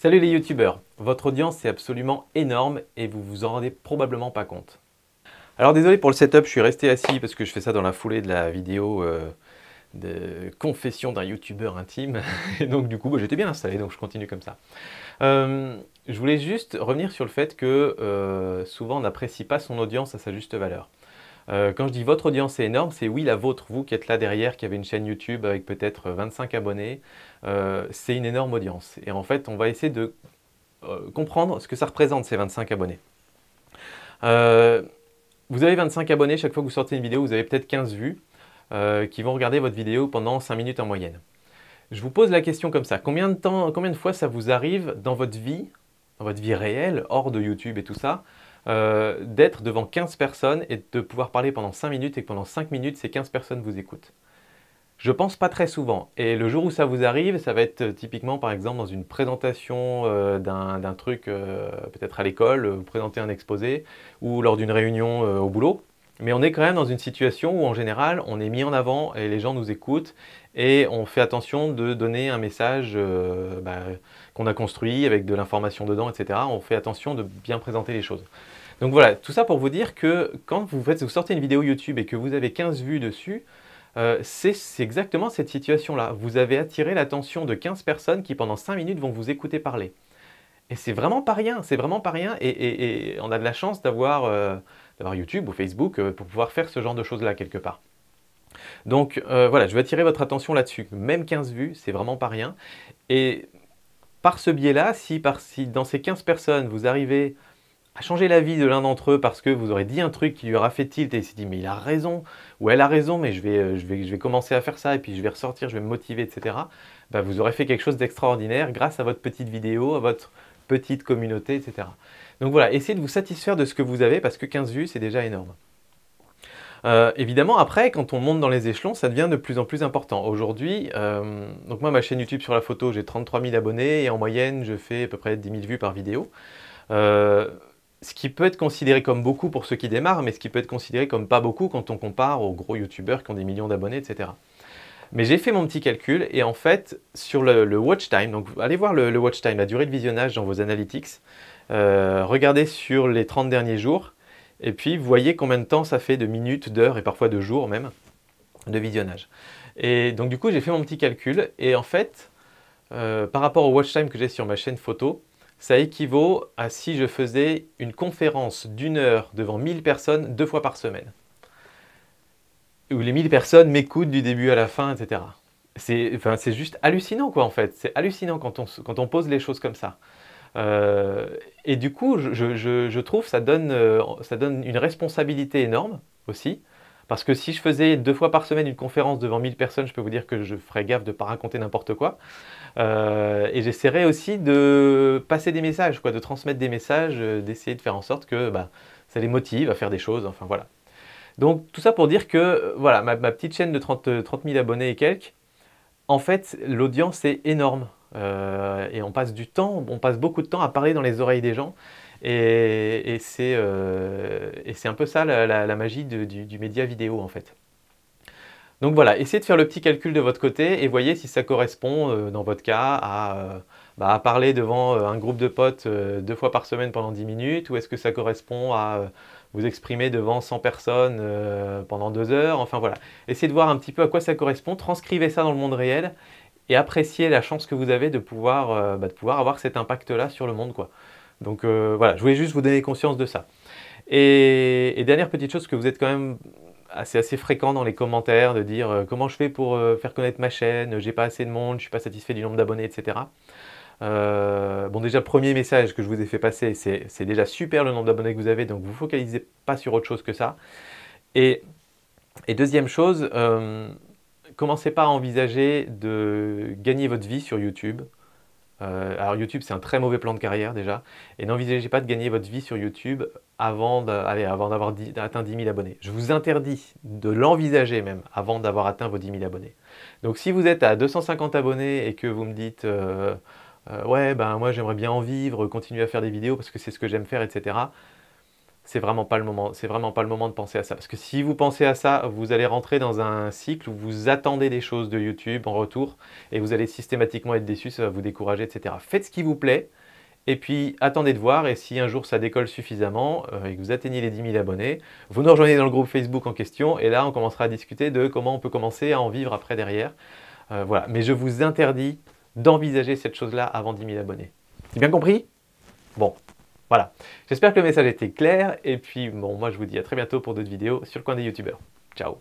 Salut les youtubeurs, votre audience est absolument énorme et vous vous en rendez probablement pas compte. Alors désolé pour le setup, je suis resté assis parce que je fais ça dans la foulée de la vidéo euh, de confession d'un youtubeur intime. Et donc du coup, bah, j'étais bien installé, donc je continue comme ça. Euh, je voulais juste revenir sur le fait que euh, souvent on n'apprécie pas son audience à sa juste valeur. Euh, quand je dis votre audience est énorme, c'est oui la vôtre, vous qui êtes là derrière, qui avez une chaîne YouTube avec peut-être 25 abonnés, euh, c'est une énorme audience. Et en fait, on va essayer de euh, comprendre ce que ça représente ces 25 abonnés. vous avez 25 abonnés, chaque fois que vous sortez une vidéo, vous avez peut-être 15 vues qui vont regarder votre vidéo pendant 5 minutes en moyenne. Je vous pose la question comme ça, combien de, temps, combien de fois ça vous arrive dans votre vie, dans votre vie réelle, hors de YouTube et tout ça, euh, d'être devant 15 personnes et de pouvoir parler pendant 5 minutes et que pendant 5 minutes, ces 15 personnes vous écoutent. Je pense pas très souvent. Et le jour où ça vous arrive, ça va être euh, typiquement par exemple dans une présentation euh, d'un, truc, peut-être à l'école, vous présenter un exposé, ou lors d'une réunion au boulot. Mais on est quand même dans une situation où en général, on est mis en avant et les gens nous écoutent et on fait attention de donner un message bah, qu'on a construit avec de l'information dedans, etc. On fait attention de bien présenter les choses. Donc voilà, tout ça pour vous dire que quand vous, faites, vous sortez une vidéo YouTube et que vous avez 15 vues dessus, euh, c'est exactement cette situation-là. Vous avez attiré l'attention de 15 personnes qui pendant 5 minutes vont vous écouter parler. Et c'est vraiment pas rien, c'est vraiment pas rien. Et, on a de la chance d'avoir euh, YouTube ou Facebook euh, pour pouvoir faire ce genre de choses-là quelque part. Donc voilà, je vais attirer votre attention là-dessus. Même 15 vues, c'est vraiment pas rien. Et par ce biais-là, si, si dans ces 15 personnes, vous arrivez à changer la vie de l'un d'entre eux parce que vous aurez dit un truc qui lui aura fait tilt et il s'est dit mais il a raison ou elle a raison mais je vais, euh, je, vais, je vais commencer à faire ça et puis je vais ressortir, je vais me motiver, etc. Bah, vous aurez fait quelque chose d'extraordinaire grâce à votre petite vidéo, à votre petite communauté, etc. Donc voilà, essayez de vous satisfaire de ce que vous avez parce que 15 vues c'est déjà énorme. Euh, évidemment, après, quand on monte dans les échelons, ça devient de plus en plus important. Aujourd'hui, euh, donc moi, ma chaîne YouTube sur la photo, j'ai 33 000 abonnés et en moyenne, je fais à peu près 10 000 vues par vidéo ce qui peut être considéré comme beaucoup pour ceux qui démarrent, mais ce qui peut être considéré comme pas beaucoup quand on compare aux gros youtubeurs qui ont des millions d'abonnés, etc. Mais j'ai fait mon petit calcul et en fait, sur le, watch time, donc allez voir le, watch time, la durée de visionnage dans vos analytics, euh, regardez sur les 30 derniers jours et puis vous voyez combien de temps ça fait de minutes, d'heures et parfois de jours même de visionnage. Et donc du coup, j'ai fait mon petit calcul et en fait, euh, par rapport au watch time que j'ai sur ma chaîne photo, ça équivaut à si je faisais une conférence d'une heure devant 1000 personnes deux fois par semaine, où les 1000 personnes m'écoutent du début à la fin, etc. C'est enfin, juste hallucinant, quoi, en fait. C'est hallucinant quand on, pose les choses comme ça. Euh, et du coup, je, je, je, trouve ça euh, ça donne une responsabilité énorme aussi. Parce que si je faisais deux fois par semaine une conférence devant 1000 personnes, je peux vous dire que je ferais gaffe de ne pas raconter n'importe quoi. Euh, et j'essaierais aussi de passer des messages, de transmettre des messages, euh, d'essayer de faire en sorte que bah, ça les motive à faire des choses, enfin voilà. Donc tout ça pour dire que euh, voilà, ma, petite chaîne de 30, 000 abonnés et quelques, en fait, l'audience est énorme. et on passe du temps, on passe beaucoup de temps à parler dans les oreilles des gens. Euh, et, c'est un peu ça la, magie du, média vidéo en fait. Donc voilà, essayez de faire le petit calcul de votre côté et voyez si ça correspond, euh, dans votre cas, à, euh, bah, parler devant un groupe de potes deux fois par semaine pendant 10 minutes, ou est-ce que ça correspond à vous exprimer devant 100 personnes pendant 2 heures, enfin voilà. Essayez de voir un petit peu à quoi ça correspond, transcrivez ça dans le monde réel et appréciez la chance que vous avez de pouvoir, bah, de pouvoir avoir cet impact-là sur le monde. quoi. Donc euh, voilà, je voulais juste vous donner conscience de ça. Et, dernière petite chose que vous êtes quand même assez, assez fréquent dans les commentaires de dire euh, comment je fais pour euh, faire connaître ma chaîne, j'ai pas assez de monde, je suis pas satisfait du nombre d'abonnés, etc. bon déjà, le premier message que je vous ai fait passer, c'est déjà super le nombre d'abonnés que vous avez, donc vous focalisez pas sur autre chose que ça. Et, et deuxième chose, commencez pas à envisager de gagner votre vie sur YouTube. Euh, alors YouTube, c'est un très mauvais plan de carrière déjà. Et n'envisagez pas de gagner votre vie sur YouTube avant d'avoir atteint 10 000 abonnés. Je vous interdis de l'envisager même avant d'avoir atteint vos 10 000 abonnés. Donc si vous êtes à 250 abonnés et que vous me dites... Euh, euh, ouais, ben moi j'aimerais bien en vivre, continuer à faire des vidéos parce que c'est ce que j'aime faire, etc c'est vraiment pas le moment. C'est vraiment pas le moment de penser à ça. Parce que si vous pensez à ça, vous allez rentrer dans un cycle où vous attendez des choses de YouTube en retour et vous allez systématiquement être déçu, ça va vous décourager, etc. Faites ce qui vous plaît et puis attendez de voir. Et si un jour ça décolle suffisamment euh, et que vous atteignez les 10 000 abonnés, vous nous rejoignez dans le groupe Facebook en question et là on commencera à discuter de comment on peut commencer à en vivre après derrière. Euh, voilà. Mais je vous interdis d'envisager cette chose-là avant 10 000 abonnés. C'est bien compris Bon, voilà, j'espère que le message était clair, et puis bon, moi je vous dis à très bientôt pour d'autres vidéos sur le coin des youtubeurs. Ciao